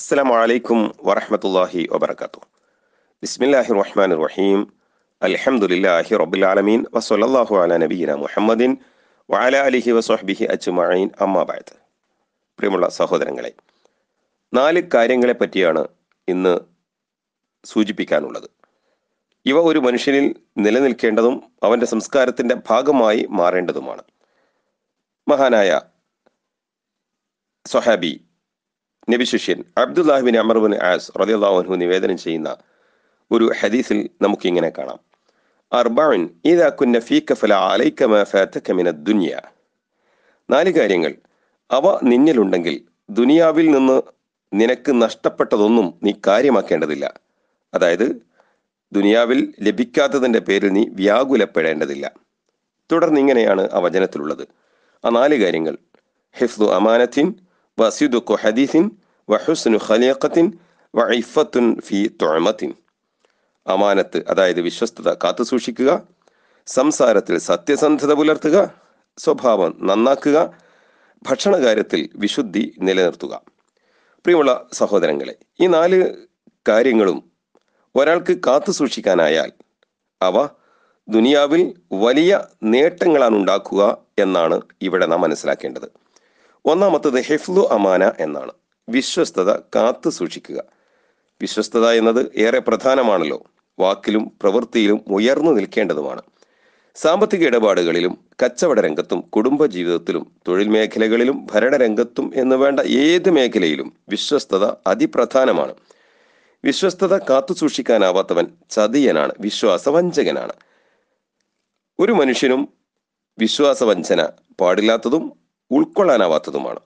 അസ്സലാമു വലൈക്കും വറഹമത്തല്ലാഹി വബർക്കാത്തു ബിസ്മില്ലാഹി റഹ്മാൻ റഹീം അലഹമുല്ലാഹി റബുലാലമീൻ വസ്ലാഹു അല നബീന മുഹമ്മദിൻ വാല അലിഹി വസ്ഹബിഹി അച്ചുമീൻ അമ്മാബായത്ത് പ്രിയമുള്ള സഹോദരങ്ങളെ നാല് കാര്യങ്ങളെ പറ്റിയാണ് ഇന്ന് സൂചിപ്പിക്കാനുള്ളത് ഇവ ഒരു മനുഷ്യനിൽ നിലനിൽക്കേണ്ടതും അവൻ്റെ സംസ്കാരത്തിൻ്റെ ഭാഗമായി മാറേണ്ടതുമാണ് മഹാനായ സൊഹാബി നബി ശിഷ്യൻ അബ്ദുല്ലാഹിബിൻ അമർബിൻ ആസ് റലിയല്ലാഹുഹു നിവേദനം ചെയ്യുന്ന ഒരു ഹദീസിൽ നമുക്ക് ഇങ്ങനെ കാണാം കുന്ന ഫല നാല് കാര്യങ്ങൾ അവ നിന്നിലുണ്ടെങ്കിൽ ദുനിയാവിൽ നിന്ന് നിനക്ക് നഷ്ടപ്പെട്ടതൊന്നും നീ കാര്യമാക്കേണ്ടതില്ല അതായത് ദുനിയാവിൽ ലഭിക്കാത്തതിൻ്റെ പേരിൽ നീ വ്യാകുലപ്പെടേണ്ടതില്ല തുടർന്ന് ഇങ്ങനെയാണ് ആ വചനത്തിലുള്ളത് ആ നാല് കാര്യങ്ങൾ ഹിഫ്ദു അമാനത്തിൻ وصدق حديث വഹുസ്നു ഖലീഖത്തിൻ വഇഫത്തുൻ ഫി തുഅമത്തിൻ അമാനത്ത് അതായത് വിശ്വസ്തത കാത്തു സൂക്ഷിക്കുക സംസാരത്തിൽ സത്യസന്ധത പുലർത്തുക സ്വഭാവം നന്നാക്കുക ഭക്ഷണകാര്യത്തിൽ വിശുദ്ധി നിലനിർത്തുക പ്രിയമുള്ള സഹോദരങ്ങളെ ഈ നാല് കാര്യങ്ങളും ഒരാൾക്ക് കാത്തു സൂക്ഷിക്കാനായാൽ അവ ദുനിയാവിൽ വലിയ നേട്ടങ്ങളാണ് ഉണ്ടാക്കുക എന്നാണ് ഇവിടെ നാം മനസ്സിലാക്കേണ്ടത് ഒന്നാമത്തത് ഹിഫ്ലു അമാന എന്നാണ് വിശ്വസ്തത കാത്തു സൂക്ഷിക്കുക വിശ്വസ്തത എന്നത് ഏറെ പ്രധാനമാണല്ലോ വാക്കിലും പ്രവൃത്തിയിലും ഉയർന്നു നിൽക്കേണ്ടതുമാണ് സാമ്പത്തിക ഇടപാടുകളിലും കച്ചവട രംഗത്തും കുടുംബ ജീവിതത്തിലും തൊഴിൽ മേഖലകളിലും ഭരണരംഗത്തും എന്ന് വേണ്ട ഏത് മേഖലയിലും വിശ്വസ്തത അതിപ്രധാനമാണ് വിശ്വസ്തത കാത്തുസൂക്ഷിക്കാനാവാത്തവൻ ചതിയനാണ് വിശ്വാസവഞ്ചകനാണ് ഒരു മനുഷ്യനും വിശ്വാസവഞ്ചന പാടില്ലാത്തതും ഉൾക്കൊള്ളാനാവാത്തതുമാണ്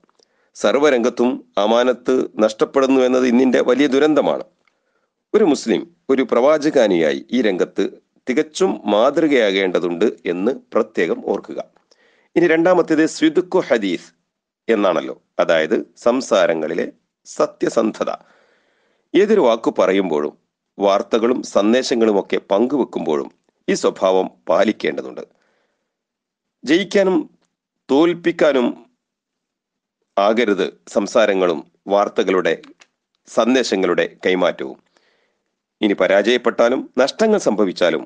സർവ്വരംഗത്തും അമാനത്ത് നഷ്ടപ്പെടുന്നു എന്നത് ഇന്നിൻ്റെ വലിയ ദുരന്തമാണ് ഒരു മുസ്ലിം ഒരു പ്രവാചകാനിയായി ഈ രംഗത്ത് തികച്ചും മാതൃകയാകേണ്ടതുണ്ട് എന്ന് പ്രത്യേകം ഓർക്കുക ഇനി രണ്ടാമത്തേത് സ്വിദുക്കു ഹദീസ് എന്നാണല്ലോ അതായത് സംസാരങ്ങളിലെ സത്യസന്ധത ഏതൊരു വാക്കു പറയുമ്പോഴും വാർത്തകളും സന്ദേശങ്ങളും ഒക്കെ പങ്കുവെക്കുമ്പോഴും ഈ സ്വഭാവം പാലിക്കേണ്ടതുണ്ട് ജയിക്കാനും തോൽപ്പിക്കാനും ആകരുത് സംസാരങ്ങളും വാർത്തകളുടെ സന്ദേശങ്ങളുടെ കൈമാറ്റവും ഇനി പരാജയപ്പെട്ടാലും നഷ്ടങ്ങൾ സംഭവിച്ചാലും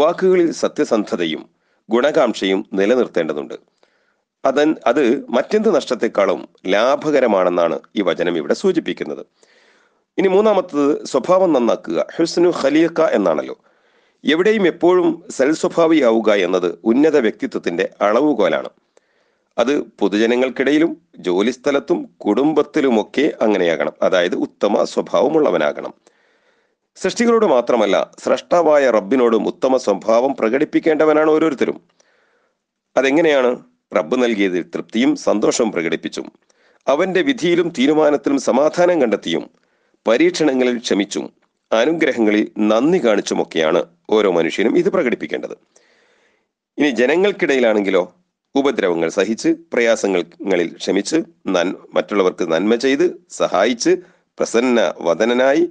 വാക്കുകളിൽ സത്യസന്ധതയും ഗുണകാംക്ഷയും നിലനിർത്തേണ്ടതുണ്ട് അതൻ അത് മറ്റെന്ത് നഷ്ടത്തെക്കാളും ലാഭകരമാണെന്നാണ് ഈ വചനം ഇവിടെ സൂചിപ്പിക്കുന്നത് ഇനി മൂന്നാമത്തത് സ്വഭാവം നന്നാക്കുക ഹുസ്നു ഖലീഖ എന്നാണല്ലോ എവിടെയും എപ്പോഴും സൽസ്വഭാവിയാവുക എന്നത് ഉന്നത വ്യക്തിത്വത്തിന്റെ അളവുകോലാണ് അത് പൊതുജനങ്ങൾക്കിടയിലും ജോലിസ്ഥലത്തും കുടുംബത്തിലുമൊക്കെ അങ്ങനെയാകണം അതായത് ഉത്തമ സ്വഭാവമുള്ളവനാകണം സൃഷ്ടികളോട് മാത്രമല്ല സ്രഷ്ടാവായ റബ്ബിനോടും ഉത്തമ സ്വഭാവം പ്രകടിപ്പിക്കേണ്ടവനാണ് ഓരോരുത്തരും അതെങ്ങനെയാണ് റബ്ബ് നൽകിയതിൽ തൃപ്തിയും സന്തോഷവും പ്രകടിപ്പിച്ചും അവന്റെ വിധിയിലും തീരുമാനത്തിലും സമാധാനം കണ്ടെത്തിയും പരീക്ഷണങ്ങളിൽ ക്ഷമിച്ചും അനുഗ്രഹങ്ങളിൽ നന്ദി കാണിച്ചുമൊക്കെയാണ് ഓരോ മനുഷ്യനും ഇത് പ്രകടിപ്പിക്കേണ്ടത് ഇനി ജനങ്ങൾക്കിടയിലാണെങ്കിലോ ഉപദ്രവങ്ങൾ സഹിച്ച് പ്രയാസങ്ങളിൽ ക്ഷമിച്ച് നൻ മറ്റുള്ളവർക്ക് നന്മ ചെയ്ത് സഹായിച്ച് പ്രസന്ന വദനനായി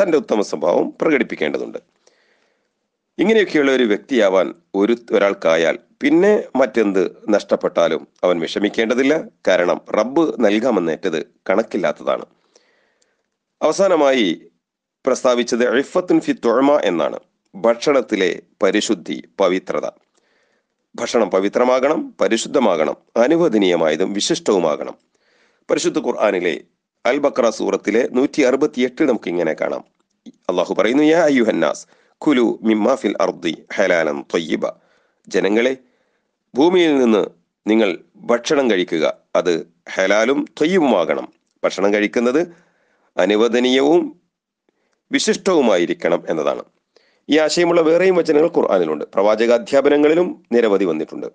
തൻ്റെ ഉത്തമ സ്വഭാവം പ്രകടിപ്പിക്കേണ്ടതുണ്ട് ഇങ്ങനെയൊക്കെയുള്ള ഒരു വ്യക്തിയാവാൻ ഒരു ഒരാൾക്കായാൽ പിന്നെ മറ്റെന്ത് നഷ്ടപ്പെട്ടാലും അവൻ വിഷമിക്കേണ്ടതില്ല കാരണം റബ്ബ് നൽകാമെന്നേറ്റത് കണക്കില്ലാത്തതാണ് അവസാനമായി പ്രസ്താവിച്ചത് ഇഫത്തുൻ ഫി തൊഴമ എന്നാണ് ഭക്ഷണത്തിലെ പരിശുദ്ധി പവിത്രത ഭക്ഷണം പവിത്രമാകണം പരിശുദ്ധമാകണം അനുവദനീയമായതും വിശിഷ്ടവുമാകണം പരിശുദ്ധ ഖുർആാനിലെ അൽ ബക്ര സൂറത്തിലെ നൂറ്റി അറുപത്തി എട്ട് നമുക്ക് ഇങ്ങനെ കാണാം അള്ളാഹു പറയുന്നു യാ അയ്യുഹന്നാസ് കുലു മിമ്മാഫിൽ അർദി ഹലാലൻ തൊയ്യബ ജനങ്ങളെ ഭൂമിയിൽ നിന്ന് നിങ്ങൾ ഭക്ഷണം കഴിക്കുക അത് ഹലാലും തൊയ്യുമാകണം ഭക്ഷണം കഴിക്കുന്നത് അനുവദനീയവും വിശിഷ്ടവുമായിരിക്കണം എന്നതാണ് ഈ ആശയമുള്ള വേറെയും വചനങ്ങൾ ഖുർആാനിലുണ്ട് പ്രവാചക അധ്യാപനങ്ങളിലും നിരവധി വന്നിട്ടുണ്ട്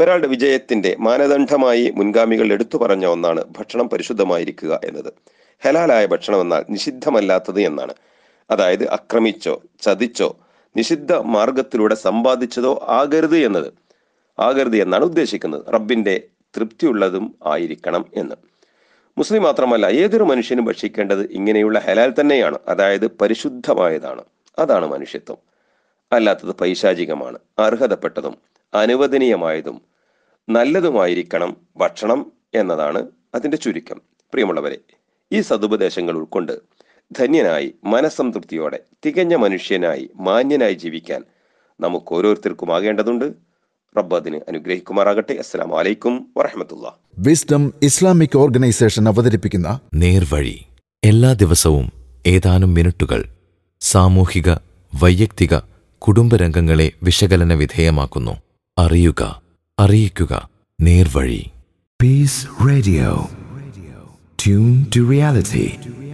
ഒരാളുടെ വിജയത്തിന്റെ മാനദണ്ഡമായി മുൻഗാമികൾ എടുത്തു പറഞ്ഞ ഒന്നാണ് ഭക്ഷണം പരിശുദ്ധമായിരിക്കുക എന്നത് ഹലാലായ ഭക്ഷണം എന്നാൽ നിഷിദ്ധമല്ലാത്തത് എന്നാണ് അതായത് അക്രമിച്ചോ ചതിച്ചോ നിഷിദ്ധ മാർഗത്തിലൂടെ സമ്പാദിച്ചതോ ആകരുത് എന്നത് ആകരുത് എന്നാണ് ഉദ്ദേശിക്കുന്നത് റബ്ബിന്റെ തൃപ്തിയുള്ളതും ആയിരിക്കണം എന്ന് മുസ്ലിം മാത്രമല്ല ഏതൊരു മനുഷ്യനും ഭക്ഷിക്കേണ്ടത് ഇങ്ങനെയുള്ള ഹലാൽ തന്നെയാണ് അതായത് പരിശുദ്ധമായതാണ് അതാണ് മനുഷ്യത്വം അല്ലാത്തത് പൈശാചികമാണ് അർഹതപ്പെട്ടതും അനുവദനീയമായതും നല്ലതുമായിരിക്കണം ഭക്ഷണം എന്നതാണ് അതിൻ്റെ ചുരുക്കം പ്രിയമുള്ളവരെ ഈ സതുപദേശങ്ങൾ ഉൾക്കൊണ്ട് ധന്യനായി മനസ്സംതൃപ്തിയോടെ തികഞ്ഞ മനുഷ്യനായി മാന്യനായി ജീവിക്കാൻ നമുക്ക് ഓരോരുത്തർക്കും ആകേണ്ടതുണ്ട് റബ്ബ് അനുഗ്രഹിക്കുമാറാകട്ടെ അസ്സാം വലൈക്കും വറഹമത്തുള്ള വിസ്ഡം ഇസ്ലാമിക് ഓർഗനൈസേഷൻ അവതരിപ്പിക്കുന്ന നേർവഴി എല്ലാ ദിവസവും ഏതാനും മിനിറ്റുകൾ സാമൂഹിക വൈയക്തിക കുടുംബരംഗങ്ങളെ വിശകലന വിധേയമാക്കുന്നു അറിയുക അറിയിക്കുക നേർവഴി Peace Radio tune to reality